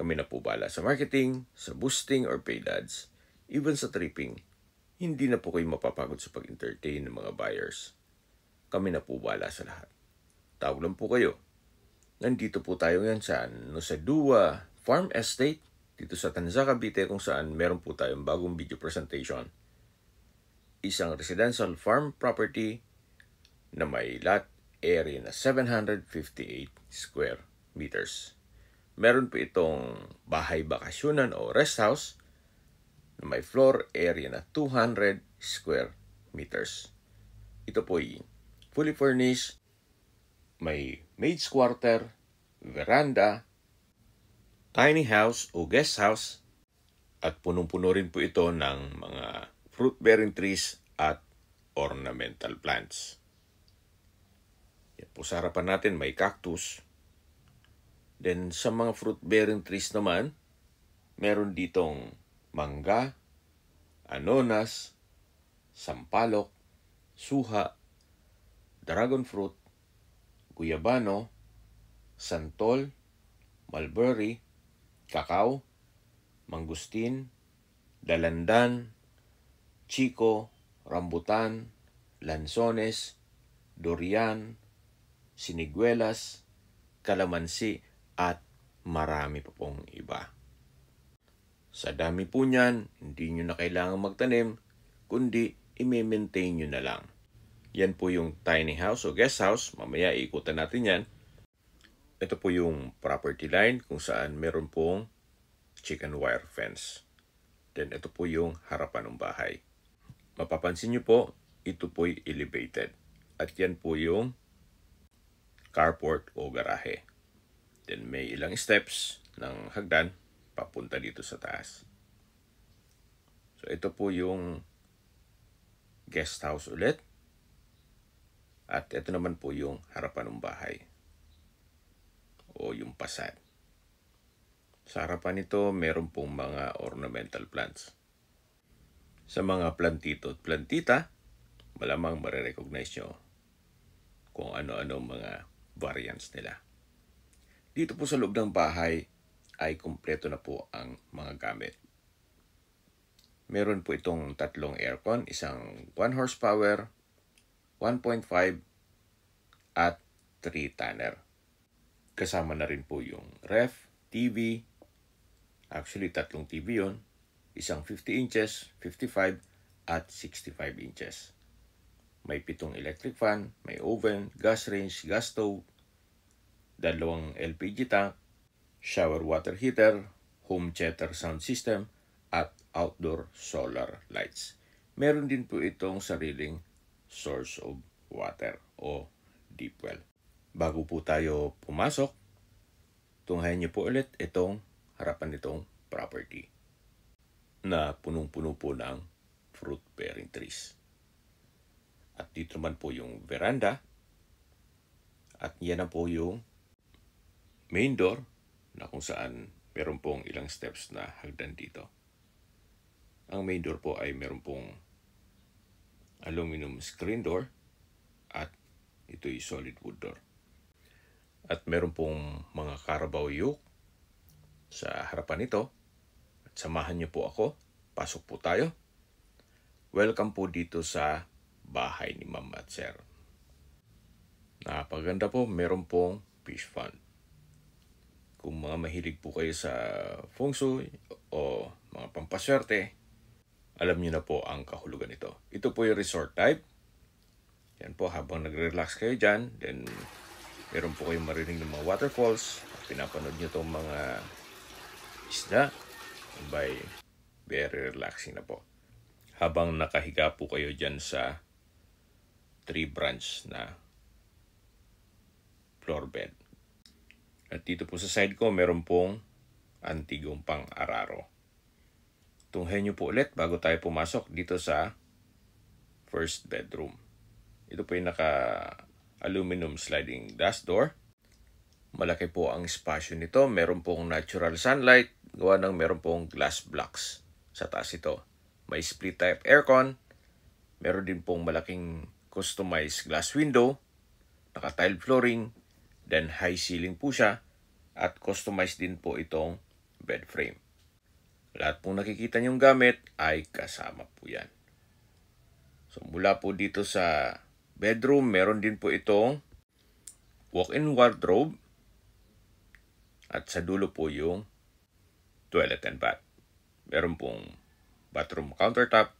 Kami na po bala sa marketing, sa boosting or paid ads, even sa tripping. Hindi na po kayo mapapagod sa pag-entertain ng mga buyers. Kami na po bala sa lahat. Tawag lang po kayo. Nandito po tayo ngayon sa Dua Farm Estate dito sa Tanza, Cavite kung saan meron po tayong bagong video presentation. Isang residential farm property na may lot area na 758 square meters. Meron po itong bahay bakasyonan o rest house na may floor area na 200 square meters. Ito po ay fully furnished, may maid's quarter, veranda, tiny house o guest house, at punong-puno rin po ito ng mga fruit-bearing trees at ornamental plants. Yan po sa harapan natin may cactus, Then sa mga fruit-bearing trees naman, meron ditong mangga, anonas, sampalok, suha, dragon fruit, guyabano, santol, mulberry, kakao, mangustin, dalandan, chico, rambutan, lansones, durian, siniguelas, kalamansi, at marami pa pong iba. Sa dami po niyan, hindi nyo na kailangan magtanim, kundi i-maintain nyo na lang. Yan po yung tiny house o guest house. Mamaya ikutan natin yan. Ito po yung property line kung saan meron pong chicken wire fence. Then ito po yung harapan ng bahay. Mapapansin nyo po, ito po'y elevated. At yan po yung carport o garahe. Then may ilang steps ng hagdan papunta dito sa taas. So ito po yung guest house ulit. At ito naman po yung harapan ng bahay o yung pasad. Sa harapan nito, meron pong mga ornamental plants. Sa mga plantito at plantita, malamang marirecognize nyo kung ano-ano mga variants nila. Dito po sa loob ng bahay ay kumpleto na po ang mga gamit. Meron po itong tatlong aircon, isang 1 horsepower, 1.5 at 3 tanner. Kasama na rin po yung ref, TV, actually tatlong TV yon, isang 50 inches, 55 at 65 inches. May pitong electric fan, may oven, gas range, gas stove, dalawang LPG tank, shower water heater, home theater sound system, at outdoor solar lights. Meron din po itong sariling source of water o deep well. Bago po tayo pumasok, tunghayan niyo po ulit itong harapan nitong property na punong-puno po ng fruit-bearing trees. At dito naman po yung veranda at yan na po yung main door na kung saan meron pong ilang steps na hagdan dito. Ang main door po ay meron pong aluminum screen door at ito ay solid wood door. At meron pong mga carabao yoke sa harapan nito. At samahan niyo po ako. Pasok po tayo. Welcome po dito sa bahay ni Ma'am at Sir. Napaganda po, meron pong fish fund. Kung mga mahilig po kayo sa feng shui o mga pampaswerte, alam niyo na po ang kahulugan nito. Ito po yung resort type. Yan po, habang nagre-relax kayo dyan, then meron po kayong marinig ng mga waterfalls. Pinapanood niyo itong mga isda. By very relaxing na po. Habang nakahiga po kayo dyan sa tree branch na floor bed. At dito po sa side ko, meron pong antigong araro. Tunghen nyo po ulit bago tayo pumasok dito sa first bedroom. Ito po yung naka-aluminum sliding glass door. Malaki po ang espasyo nito. Meron pong natural sunlight. Gawa ng meron pong glass blocks sa taas ito. May split type aircon. Meron din pong malaking customized glass window. Naka-tile flooring Then high ceiling po siya at customized din po itong bed frame. Lahat po nakikita niyong gamit ay kasama po yan. So mula po dito sa bedroom, meron din po itong walk-in wardrobe at sa dulo po yung toilet and bath. Meron pong bathroom countertop.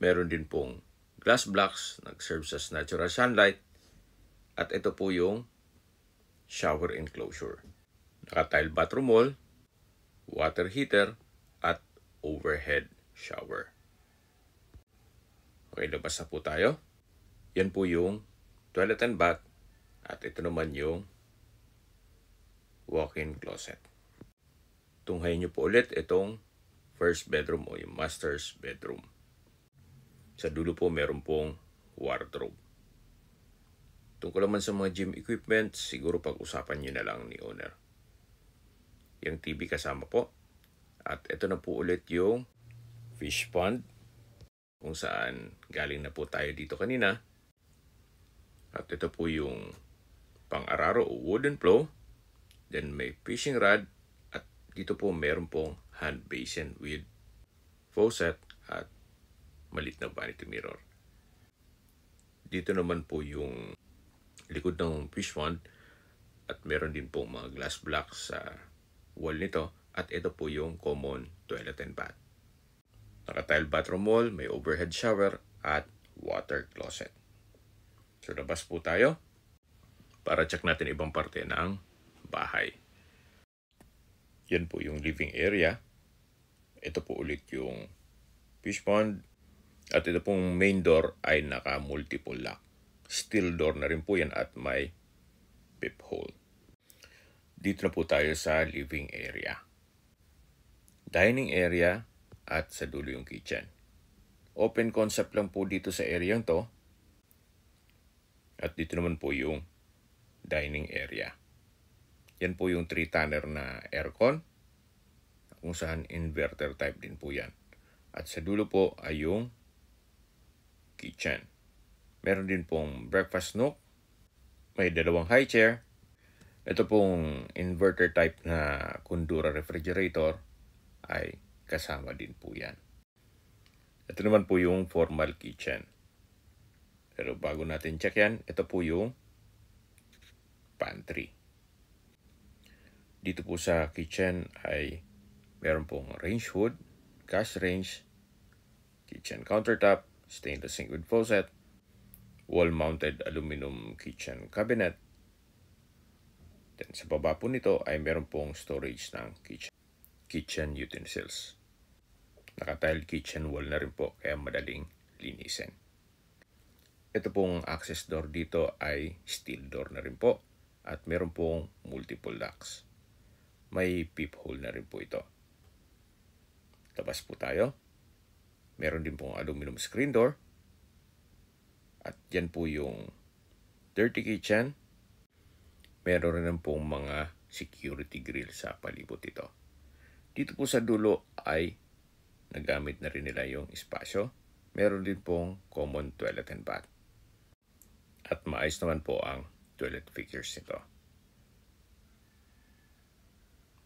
Meron din pong glass blocks, nag-serve as natural sunlight at ito po yung shower enclosure. Nakatile bathroom wall, water heater, at overhead shower. Okay, labas na po tayo. Yan po yung toilet and bath. At ito naman yung walk-in closet. Tunghayin nyo po ulit itong first bedroom o yung master's bedroom. Sa dulo po meron pong wardrobe. Tungkol naman sa mga gym equipment, siguro pag-usapan nyo na lang ni owner. Yung TV kasama po. At ito na po ulit yung fish pond kung saan galing na po tayo dito kanina. At ito po yung pang-araro o wooden plow. Then may fishing rod at dito po meron pong hand basin with faucet at malit na vanity mirror. Dito naman po yung likod ng fish pond at meron din pong mga glass block sa wall nito at ito po yung common toilet and bath. Naka-tile bathroom wall, may overhead shower at water closet. So labas po tayo para check natin ibang parte ng bahay. Yan po yung living area. Ito po ulit yung fish pond. At ito pong main door ay naka multiple lock steel door na rin po yan at may peephole. Dito na po tayo sa living area. Dining area at sa dulo yung kitchen. Open concept lang po dito sa area to. At dito naman po yung dining area. Yan po yung 3-tanner na aircon kung saan inverter type din po yan. At sa dulo po ay yung kitchen. Meron din pong breakfast nook. May dalawang high chair. Ito pong inverter type na Kundura refrigerator ay kasama din po yan. Ito naman po yung formal kitchen. Pero bago natin check yan, ito po yung pantry. Dito po sa kitchen ay meron pong range hood, gas range, kitchen countertop, stainless sink with faucet, wall-mounted aluminum kitchen cabinet. Then, sa baba po nito ay meron pong storage ng kitchen, kitchen utensils. Nakatile kitchen wall na rin po kaya madaling linisin. Ito pong access door dito ay steel door na rin po at meron pong multiple locks. May peephole na rin po ito. Labas po tayo. Meron din pong aluminum screen door yan po yung 30 kitchen. Meron rin pong mga security grill sa palibot ito. Dito po sa dulo ay nagamit na rin nila yung espasyo. Meron din pong common toilet and bath. At maayos naman po ang toilet fixtures nito.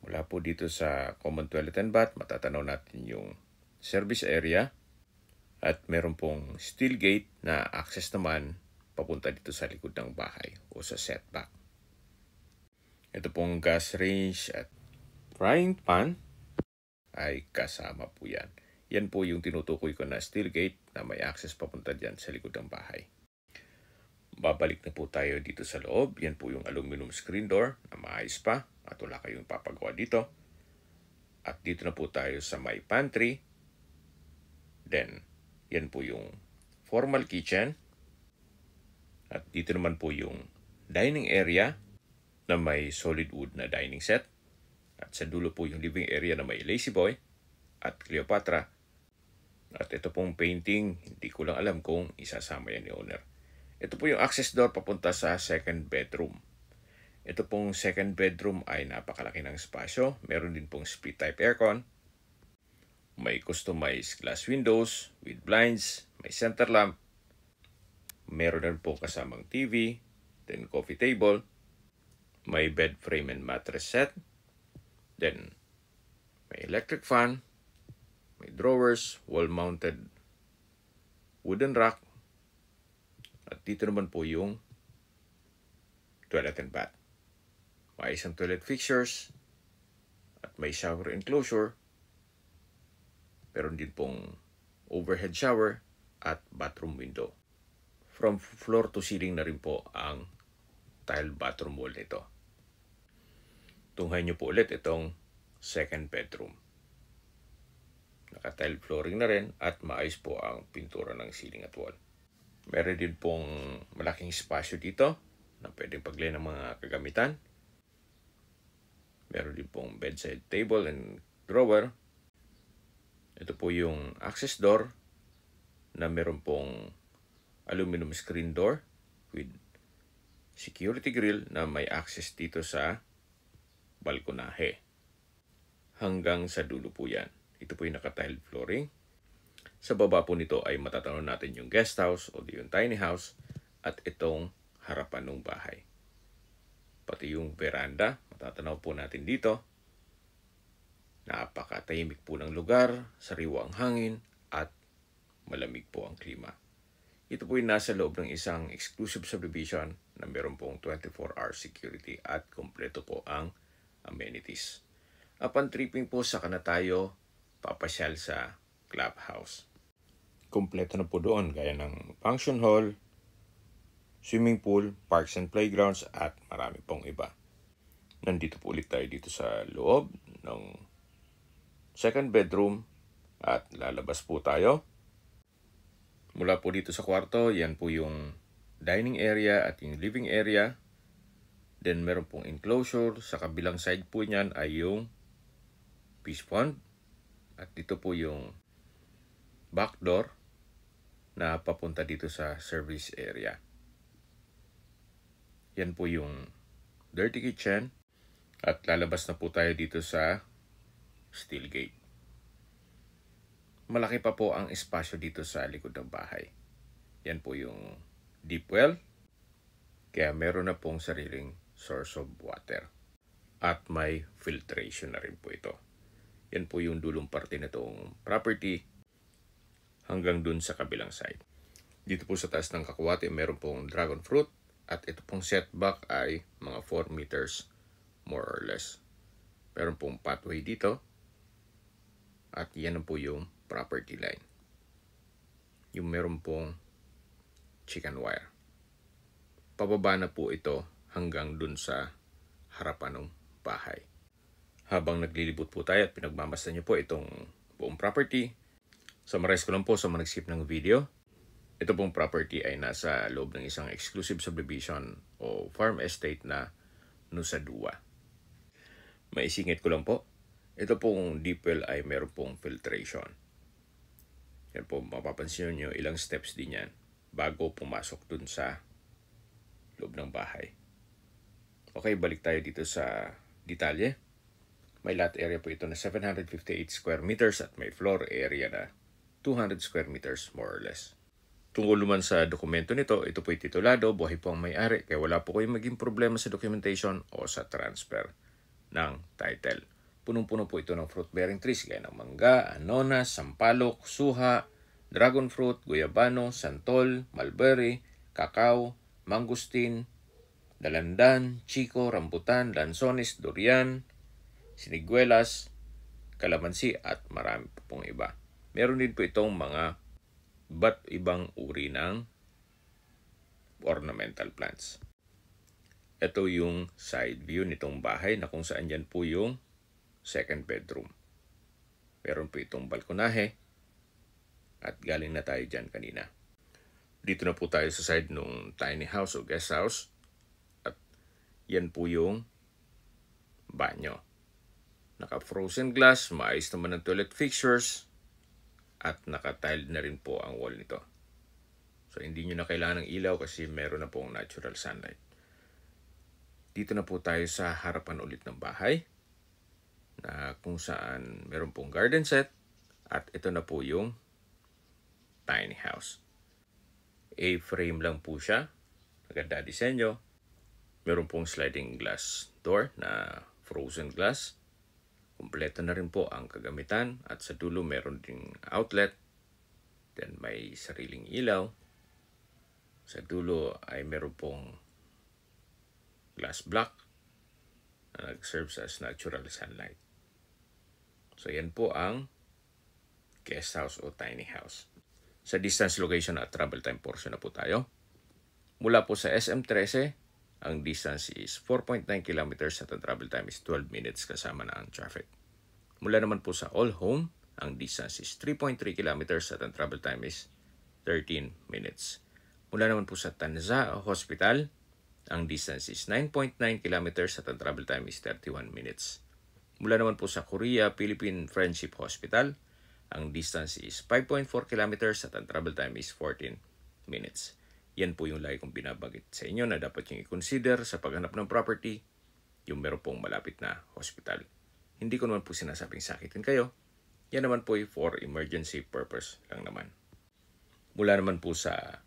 Mula po dito sa common toilet and bath, matatanaw natin yung service area at meron pong steel gate na access naman papunta dito sa likod ng bahay o sa setback. Ito pong gas range at frying pan ay kasama po yan. Yan po yung tinutukoy ko na steel gate na may access papunta dyan sa likod ng bahay. Babalik na po tayo dito sa loob. Yan po yung aluminum screen door na maayos pa at wala kayong papagawa dito. At dito na po tayo sa may pantry. Then, yan po yung formal kitchen. At dito naman po yung dining area na may solid wood na dining set. At sa dulo po yung living area na may Lazy Boy at Cleopatra. At ito pong painting, hindi ko lang alam kung isasama yan ni owner. Ito po yung access door papunta sa second bedroom. Ito pong second bedroom ay napakalaki ng spasyo. Meron din pong split type aircon may customized glass windows with blinds, may center lamp. Meron din po kasamang TV, then coffee table, may bed frame and mattress set, then may electric fan, may drawers, wall-mounted wooden rack, at dito naman po yung toilet and bath. May isang toilet fixtures, at may shower enclosure, Meron din pong overhead shower at bathroom window. From floor to ceiling na rin po ang tile bathroom wall nito. Tunghay nyo po ulit itong second bedroom. Naka-tile flooring na rin at maayos po ang pintura ng ceiling at wall. Meron din pong malaking espasyo dito na pwedeng paglay ng mga kagamitan. Meron din pong bedside table and drawer ito po yung access door na meron pong aluminum screen door with security grill na may access dito sa balkonahe. Hanggang sa dulo po yan. Ito po yung naka nakatiled flooring. Sa baba po nito ay matatanong natin yung guest house o yung tiny house at itong harapan ng bahay. Pati yung veranda, matatanaw po natin dito Napakatahimik po ng lugar, sariwa ang hangin, at malamig po ang klima. Ito po ay nasa loob ng isang exclusive subdivision na meron pong 24-hour security at kompleto po ang amenities. Upon tripping po, saka na tayo papasyal sa clubhouse. Kompleto na po doon gaya ng function hall, swimming pool, parks and playgrounds at marami pong iba. Nandito po ulit tayo dito sa loob ng second bedroom at lalabas po tayo. Mula po dito sa kwarto, yan po yung dining area at yung living area. Then meron pong enclosure. Sa kabilang side po niyan ay yung fish pond. At dito po yung back door na papunta dito sa service area. Yan po yung dirty kitchen. At lalabas na po tayo dito sa steel gate. Malaki pa po ang espasyo dito sa likod ng bahay. Yan po yung deep well. Kaya meron na pong sariling source of water. At may filtration na rin po ito. Yan po yung dulong parte na property hanggang dun sa kabilang side. Dito po sa taas ng kakuwate, meron pong dragon fruit at ito pong setback ay mga 4 meters more or less. Meron pong pathway dito at yan na po yung property line. Yung meron pong chicken wire. Pababa na po ito hanggang dun sa harapan ng bahay. Habang naglilibot po tayo at pinagmamasa nyo po itong buong property, summarize ko lang po sa mga nag ng video. Ito pong property ay nasa loob ng isang exclusive subdivision o farm estate na Nusa Dua. Maisingit ko lang po ito pong deep well ay meron pong filtration. Yan po, mapapansin nyo ilang steps din yan bago pumasok dun sa loob ng bahay. Okay, balik tayo dito sa detalye. May lot area po ito na 758 square meters at may floor area na 200 square meters more or less. Tungkol naman sa dokumento nito, ito po'y titulado, buhay po ang may-ari, kaya wala po kayong maging problema sa documentation o sa transfer ng title. Punong-puno po ito ng fruit-bearing trees gaya ng mangga, anonas, sampalok, suha, dragon fruit, guyabano, santol, mulberry, kakao, mangustin, dalandan, chico, rambutan, lansones, durian, siniguelas, kalamansi at marami po pong iba. Meron din po itong mga ba't ibang uri ng ornamental plants. Ito yung side view nitong bahay na kung saan yan po yung second bedroom. Meron po itong balkonahe at galing na tayo dyan kanina. Dito na po tayo sa side ng tiny house o guest house at yan po yung banyo. Naka-frozen glass, maayos naman ang toilet fixtures at naka-tiled na rin po ang wall nito. So hindi nyo na kailangan ng ilaw kasi meron na pong natural sunlight. Dito na po tayo sa harapan ulit ng bahay na kung saan meron pong garden set at ito na po yung tiny house. A-frame lang po siya. Maganda disenyo. Meron pong sliding glass door na frozen glass. Kompleto na rin po ang kagamitan at sa dulo meron ding outlet. Then may sariling ilaw. Sa dulo ay meron pong glass block na nag-serves as natural sunlight. So yan po ang guest house o tiny house. Sa distance location at travel time portion na po tayo. Mula po sa SM13, ang distance is 4.9 kilometers at ang travel time is 12 minutes kasama na ang traffic. Mula naman po sa All Home, ang distance is 3.3 kilometers at ang travel time is 13 minutes. Mula naman po sa Tanza Hospital, ang distance is 9.9 kilometers at ang travel time is 31 minutes. Mula naman po sa Korea Philippine Friendship Hospital, ang distance is 5.4 kilometers at ang travel time is 14 minutes. Yan po yung lagi kong binabanggit sa inyo na dapat yung i-consider sa paghanap ng property, yung meron pong malapit na hospital. Hindi ko naman po sinasabing sakitin kayo. Yan naman po ay for emergency purpose lang naman. Mula naman po sa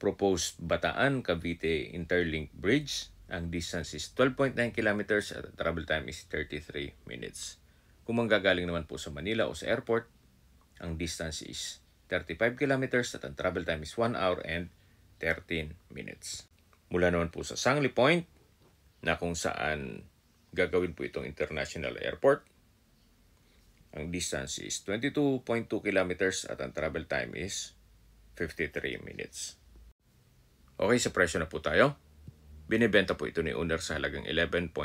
proposed Bataan Cavite Interlink Bridge ang distance is 12.9 kilometers at travel time is 33 minutes. Kung manggagaling naman po sa Manila o sa airport, ang distance is 35 kilometers at ang travel time is 1 hour and 13 minutes. Mula naman po sa Sangli Point na kung saan gagawin po itong international airport. Ang distance is 22.2 kilometers at ang travel time is 53 minutes. Okay, sa presyo na po tayo. Binibenta po ito ni owner sa halagang 11.8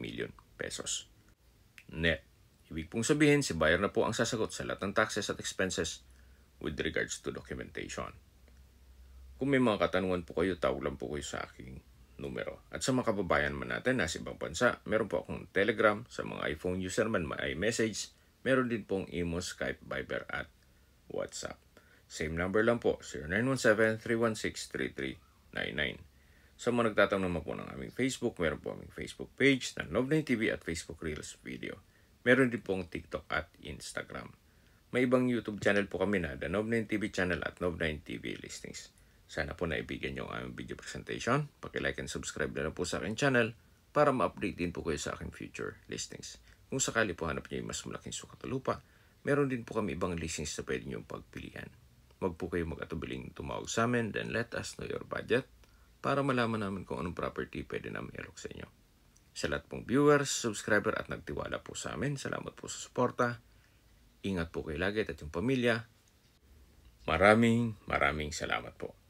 million pesos. Net. Ibig pong sabihin, si buyer na po ang sasagot sa lahat ng taxes at expenses with regards to documentation. Kung may mga katanungan po kayo, tawag lang po kayo sa aking numero. At sa mga kababayan man natin na sa ibang bansa, meron po akong Telegram, sa mga iPhone user man may message, meron din pong Imo, Skype, Viber at WhatsApp. Same number lang po, 0917-316-3399. Sa mga nagtatang naman po ng aming Facebook, meron po aming Facebook page na Nobnay TV at Facebook Reels video. Meron din pong TikTok at Instagram. May ibang YouTube channel po kami na The Nob9 TV channel at Nob9 TV listings. Sana po naibigan nyo ang aming video presentation. Pakilike and subscribe na po sa aking channel para ma-update din po kayo sa aking future listings. Kung sakali po hanap nyo yung mas malaking sukat lupa, meron din po kami ibang listings na pwede nyo pagpilian. Huwag po kayo mag-atubiling tumawag sa amin, then let us know your budget para malaman namin kung anong property pwede namin i-look sa inyo. Sa lahat pong viewers, subscriber at nagtiwala po sa amin, salamat po sa suporta. Ingat po kayo lagi at yung pamilya. Maraming maraming salamat po.